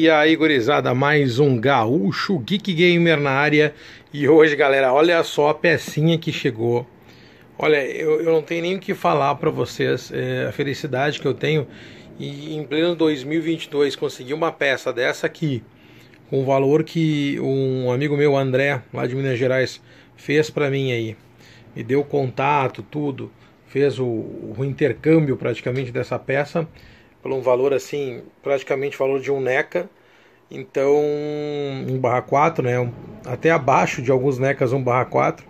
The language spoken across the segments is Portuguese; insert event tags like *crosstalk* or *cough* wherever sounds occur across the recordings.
E aí, gurizada, mais um gaúcho Geek Gamer na área. E hoje, galera, olha só a pecinha que chegou. Olha, eu, eu não tenho nem o que falar para vocês. É, a felicidade que eu tenho e em pleno 2022 conseguir uma peça dessa aqui com o valor que um amigo meu, André, lá de Minas Gerais, fez para mim aí. Me deu contato, tudo. Fez o, o intercâmbio praticamente dessa peça por um valor assim, praticamente valor de um NECA. Então, 1/4, né? Até abaixo de alguns Necas 1/4.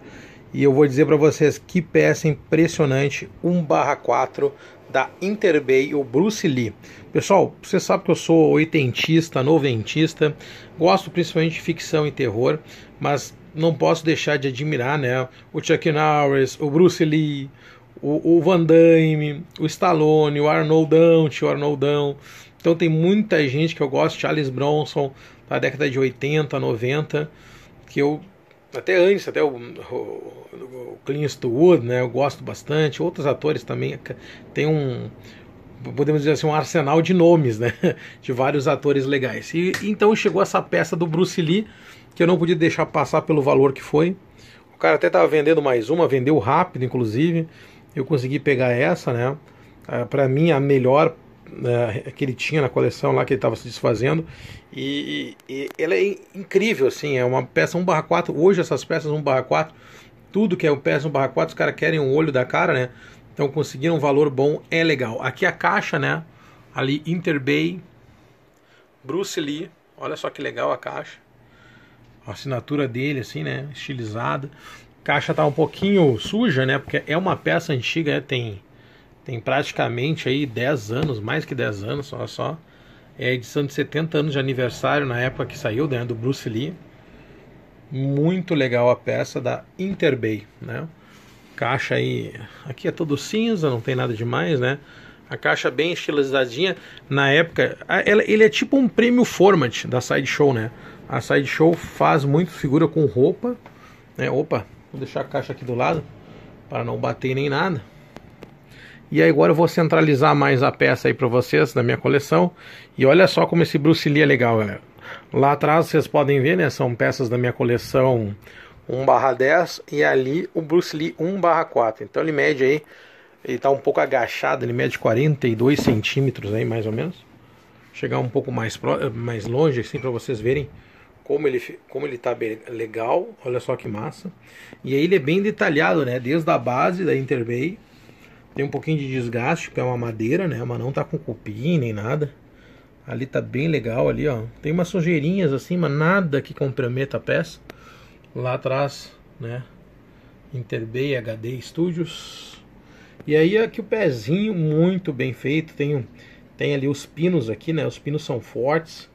E eu vou dizer para vocês que peça impressionante 1/4 da Interbay, o Bruce Lee. Pessoal, você sabe que eu sou oitentista, noventista, gosto principalmente de ficção e terror, mas não posso deixar de admirar, né? O Chuck Norris, o Bruce Lee, o, o Van Damme, o Stallone, o Arnoldão, tio Arnoldão, então tem muita gente que eu gosto, Charles Bronson, da década de 80, 90, que eu até antes, até o, o, o Clint Eastwood, né, eu gosto bastante, outros atores também tem um podemos dizer assim um arsenal de nomes, né, *laughs* de vários atores legais. E então chegou essa peça do Bruce Lee que eu não podia deixar passar pelo valor que foi. O cara até estava vendendo mais uma, vendeu rápido inclusive. Eu consegui pegar essa, né? Ah, Para mim a melhor uh, que ele tinha na coleção lá que ele estava se desfazendo. E, e, ela é incrível, assim, é uma peça 1 barra 4. Hoje essas peças 1 barra 4, tudo que é peça 1 barra 4, os caras querem um olho da cara, né? Então conseguir um valor bom é legal. Aqui a caixa, né? Ali Interbay, Bruce Lee. Olha só que legal a caixa. A assinatura dele, assim, né? Estilizada. A caixa tá um pouquinho suja, né? Porque é uma peça antiga, é, tem tem praticamente aí 10 anos, mais que 10 anos, só só. É a edição de 70 anos de aniversário na época que saiu, né, do Bruce Lee. Muito legal a peça da Interbay, né? Caixa aí, aqui é todo cinza, não tem nada demais, né? A caixa bem estilizadinha. Na época, ela, ele é tipo um prêmio format da Sideshow, né? A Sideshow faz muito figura com roupa, né? Opa, vou deixar a caixa aqui do lado para não bater nem nada. E agora eu vou centralizar mais a peça aí para vocês da minha coleção. E olha só como esse Bruce Lee é legal, galera. Lá atrás vocês podem ver, né? São peças da minha coleção 1 barra 10 e ali o Bruce Lee 1 barra 4. Então ele mede aí, ele tá um pouco agachado, ele mede 42 centímetros aí mais ou menos. Chegar um pouco mais, pro, eh, mais longe assim para vocês verem como ele como ele tá bem, legal, olha só que massa. E aí ele é bem detalhado, né? Desde a base da Interbay tem um pouquinho de desgaste, porque é uma madeira, né? Mas não tá com cupim nem nada. Ali tá bem legal ali, ó. Tem umas sujeirinhas assim, mas nada que comprometa a peça. Lá atrás, né? Interbay HD Studios. E aí aqui é o pezinho muito bem feito. Tem, tem ali os pinos aqui, né? Os pinos são fortes.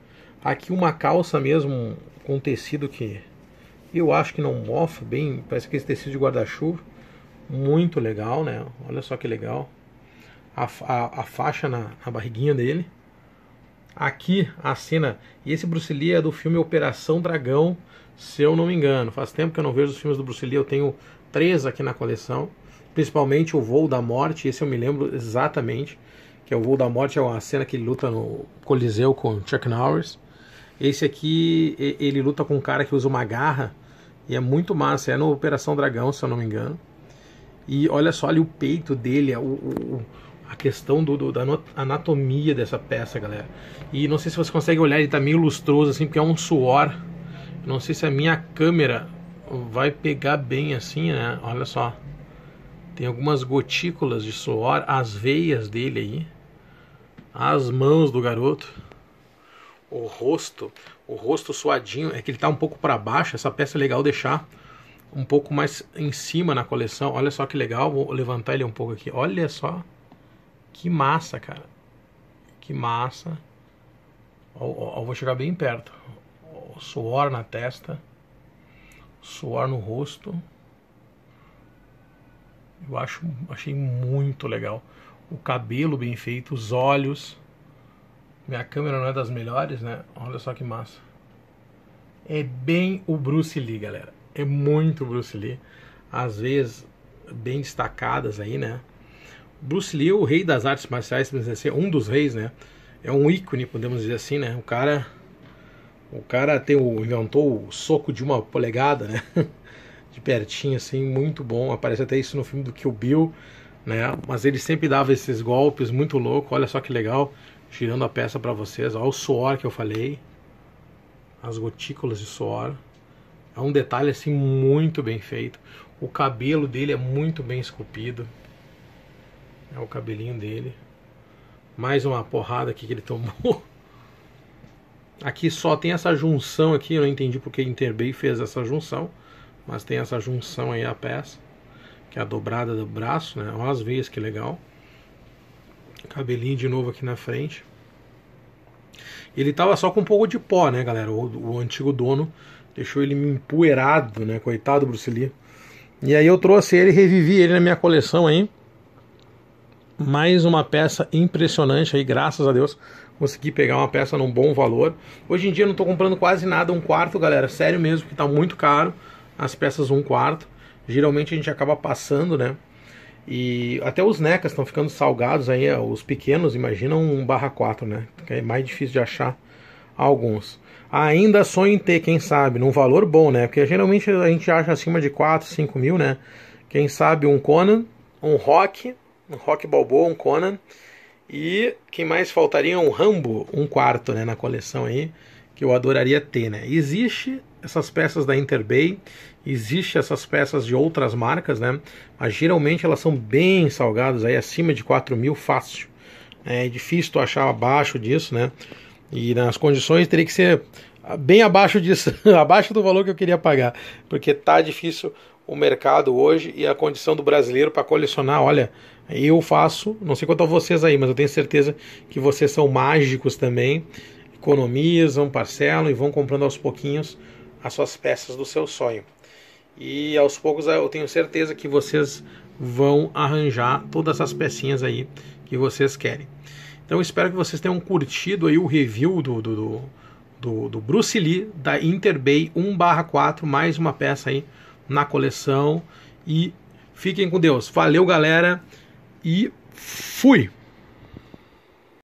Aqui uma calça mesmo com tecido que eu acho que não mofa bem. Parece que esse tecido de guarda-chuva muito legal, né? Olha só que legal. A, a, a faixa na, na, barriguinha dele. Aqui a cena. E esse Bruce Lee é do filme Operação Dragão, se eu não me engano. Faz tempo que eu não vejo os filmes do Bruce Lee, eu tenho três aqui na coleção. Principalmente o Voo da Morte, esse eu me lembro exatamente. Que é o Voo da Morte, é uma cena que ele luta no Coliseu com Chuck Norris. Esse aqui, ele luta com um cara que usa uma garra. E é muito massa. É no Operação Dragão, se eu não me engano. E olha só ali o peito dele, o, o, a questão do, do, da anatomia dessa peça, galera. E não sei se você consegue olhar, ele tá meio lustroso assim, porque é um suor. Não sei se a minha câmera vai pegar bem assim, né? Olha só. Tem algumas gotículas de suor, as veias dele aí. As mãos do garoto. O rosto, o rosto suadinho, é que ele tá um pouco para baixo, essa peça é legal deixar um pouco mais em cima na coleção. Olha só que legal, vou levantar ele um pouco aqui. Olha só que massa, cara. Que massa. Eu, eu vou chegar bem perto. suor na testa, suor no rosto. Eu acho, achei muito legal. O cabelo bem feito, os olhos. Minha câmera não é das melhores, né? Olha só que massa. É bem o Bruce Lee, galera é muito Bruce Lee, às vezes bem destacadas aí, né? Bruce Lee o rei das artes marciais, podemos dizer assim, um dos reis, né? É um ícone, podemos dizer assim, né? O cara, o cara tem o, inventou o soco de uma polegada, né? *laughs* De pertinho, assim, muito bom. Aparece até isso no filme do Kill Bill, né? Mas ele sempre dava esses golpes muito louco. Olha só que legal, girando a peça para vocês. Olha o suor que eu falei, as gotículas de suor. É um detalhe assim muito bem feito. O cabelo dele é muito bem esculpido. É o cabelinho dele. Mais uma porrada aqui que ele tomou. *laughs* Aqui só tem essa junção aqui, eu não entendi porque Interbay fez essa junção, mas tem essa junção aí a peça, que é a dobrada do braço, né? Olha as veias que legal. Cabelinho de novo aqui na frente. Ele tava só com um pouco de pó, né, galera? O, o antigo dono deixou ele empoeirado, né? Coitado do Bruce Lee. E aí eu trouxe ele, revivi ele na minha coleção aí. Mais uma peça impressionante aí, graças a Deus. Consegui pegar uma peça num bom valor. Hoje em dia eu não estou comprando quase nada, um quarto, galera. Sério mesmo, que está muito caro as peças um quarto. Geralmente a gente acaba passando, né? E até os necas estão ficando salgados aí, os pequenos, imagina um barra 4, né? É mais difícil de achar alguns. Ainda sonho em ter, quem sabe, num valor bom, né? Porque geralmente a gente acha acima de 4, 5 mil, né? Quem sabe um Conan, um Rock, um Rock Balboa, um Conan. E quem mais faltaria? Um Rambo, um quarto, né? Na coleção aí, que eu adoraria ter, né? Existe essas peças da Interbay, existe essas peças de outras marcas, né? Mas geralmente elas são bem salgadas, aí acima de 4 mil fácil. É difícil tu achar abaixo disso, né? E nas condições teria que ser bem abaixo disso, *laughs* abaixo do valor que eu queria pagar, porque tá difícil o mercado hoje e a condição do brasileiro para colecionar. Olha, eu faço, não sei quanto a vocês aí, mas eu tenho certeza que vocês são mágicos também, economizam, parcelam e vão comprando aos pouquinhos as suas peças do seu sonho. E aos poucos eu tenho certeza que vocês vão arranjar todas as pecinhas aí que vocês querem. Então espero que vocês tenham curtido aí o review do, do, do, do Bruce Lee da Interbay 1/4, mais uma peça aí na coleção. E fiquem com Deus. Valeu, galera, e fui!